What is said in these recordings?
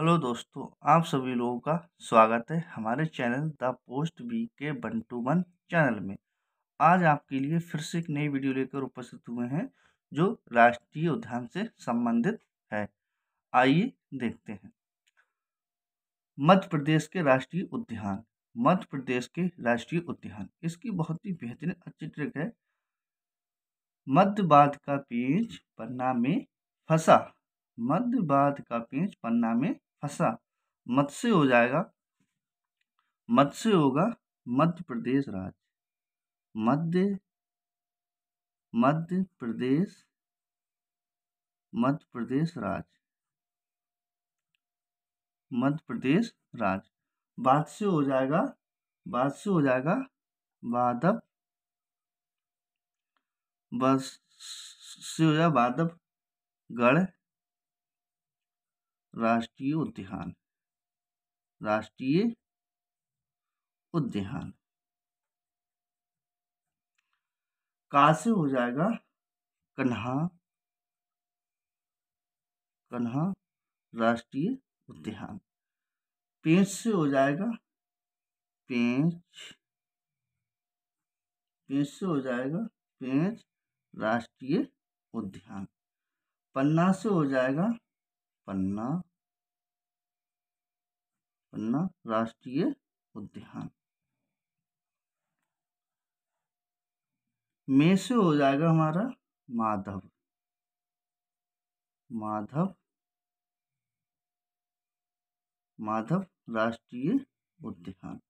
hello दोस्तों आप सभी लोगों का स्वागत है हमारे channel the post B K one two one channel में आज आपके लिए फिर से एक नई वीडियो लेकर उपस्थित हुए हैं जो राष्ट्रीय उद्यान से संबंधित है आइए देखते हैं मध्य प्रदेश के राष्ट्रीय उद्यान मध्य प्रदेश के राष्ट्रीय उद्यान इसकी बहुत ही बेहतरीन अच्छी ट्रिक है बाद का पेज पन्ना में फंसा मध्य बाद का पेज पन्ना में फंसा मत्स्य हो जाएगा मत्स्य होगा मध्य प्रदेश राज्य मध्य मध्य प्रदेश मध्य प्रदेश राज्य मध्य प्रदेश राज्य से हो जाएगा बादश हो जाएगा वादव बस से हो जाएगा वादव गढ़ राष्ट्रीय उद्यान राष्ट्रीय उद्यान का से हो जाएगा कन्हा कन्हा राष्ट्रीय उद्यान पेंच से हो जाएगा पेंच पेंच से हो जाएगा पेंच राष्ट्रीय उद्यान पन्ना से हो जाएगा पन्ना पन्ना राष्ट्रीय उद्यान में से हो जाएगा हमारा माधव माधव माधव राष्ट्रीय उद्यान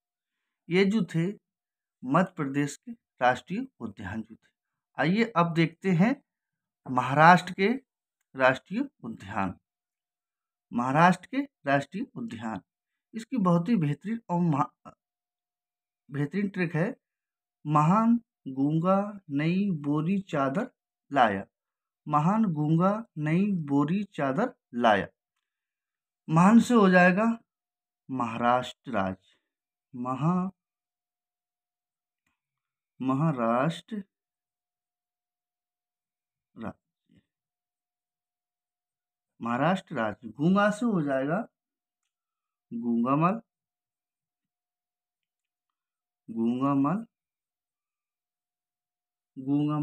ये जो थे मध्य प्रदेश के राष्ट्रीय उद्यान जो थे आइए अब देखते हैं महाराष्ट्र के राष्ट्रीय उद्यान महाराष्ट्र के राष्ट्रीय उद्यान इसकी बहुत ही बेहतरीन और महा बेहतरीन ट्रिक है महान गूंगा नई बोरी चादर लाया महान गूंगा नई बोरी चादर लाया महान से हो जाएगा महाराष्ट्र राज महा महाराष्ट्र राज महाराष्ट्र राज्य गूंगा से हो जाएगा मल गूंगामल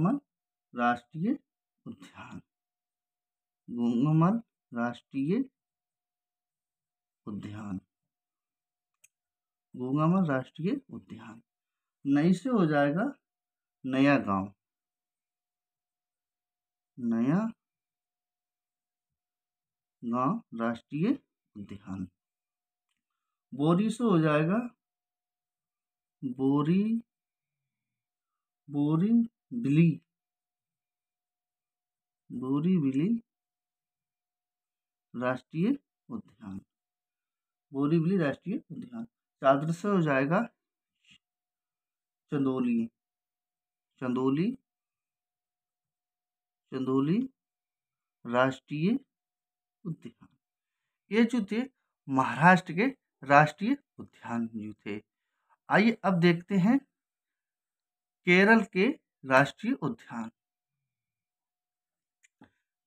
मल राष्ट्रीय उद्यान मल राष्ट्रीय उद्यान मल राष्ट्रीय उद्यान नई से हो जाएगा नया गांव नया नौ राष्ट्रीय उद्यान बोरी से हो जाएगा बोरी बोरी बिली बोरी बिली राष्ट्रीय उद्यान बोरी बिली राष्ट्रीय उद्यान चादर से हो जाएगा चंदोली चंदोली चंदोली राष्ट्रीय उद्यान ये जो थे महाराष्ट्र के राष्ट्रीय उद्यान जो थे आइए अब देखते हैं केरल के राष्ट्रीय उद्यान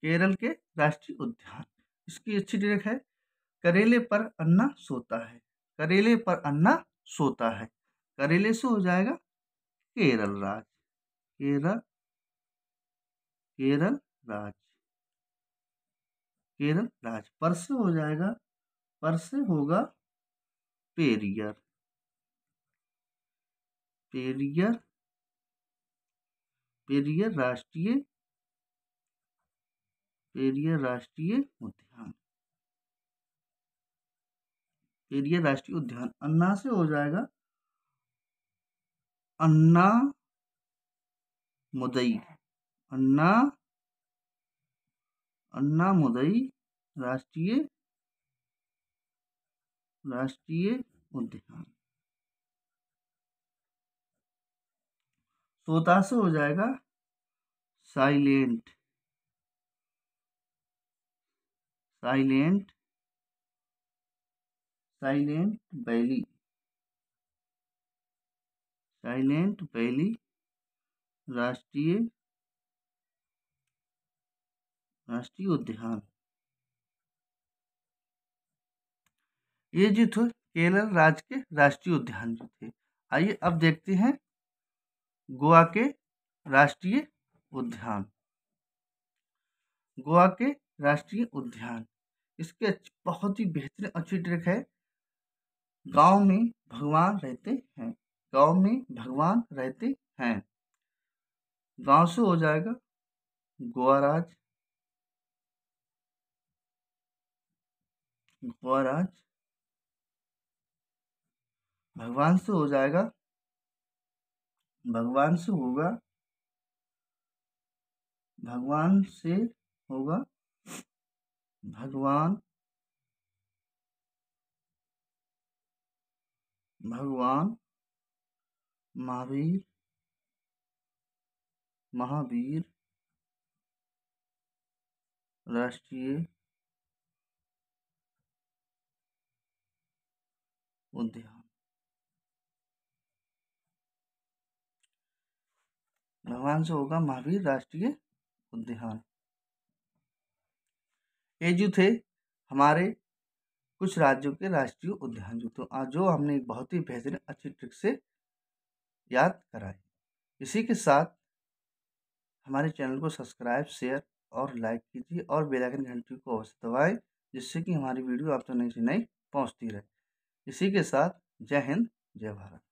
केरल के राष्ट्रीय उद्यान इसकी अच्छी डायरेक्ट है करेले पर अन्ना सोता है करेले पर अन्ना सोता है करेले से हो जाएगा केरल राज केरल केरल राज केरल पर से हो जाएगा से होगा पेरियर पेरियर पेरियर राष्ट्रीय पेरियर राष्ट्रीय उद्यान पेरियर राष्ट्रीय उद्यान अन्ना से हो जाएगा अन्ना मुदई अन्ना अन्नामोदयी राष्ट्रीय राष्ट्रीय उद्यान सोता से हो जाएगा silent silent silent valley silent valley राष्ट्रीय राष्ट्रीय उद्यान ये जो थे केरल राज्य के राष्ट्रीय उद्यान जो थे आइए अब देखते हैं गोवा के राष्ट्रीय उद्यान गोवा के राष्ट्रीय उद्यान इसके बहुत ही बेहतरीन अच्छी ट्रिक है गांव में भगवान रहते हैं गांव में भगवान रहते हैं गांव से हो जाएगा गोवा राज्य और भगवान से हो जाएगा भगवान से होगा भगवान से होगा भगवान भगवान महावीर महावीर राष्ट्रीय उद्यान भगवान से होगा महावीर राष्ट्रीय उद्यान ये जो थे हमारे कुछ राज्यों के राष्ट्रीय उद्यान जो आज जो हमने बहुत ही बेहतरीन अच्छी ट्रिक से याद कराए इसी के साथ हमारे चैनल को सब्सक्राइब शेयर और लाइक कीजिए और बेल आइकन घंटी को अवश्य दबाएं जिससे कि हमारी वीडियो आप तक तो नई से नई पहुंचती रहे इसी के साथ जय हिंद जय भारत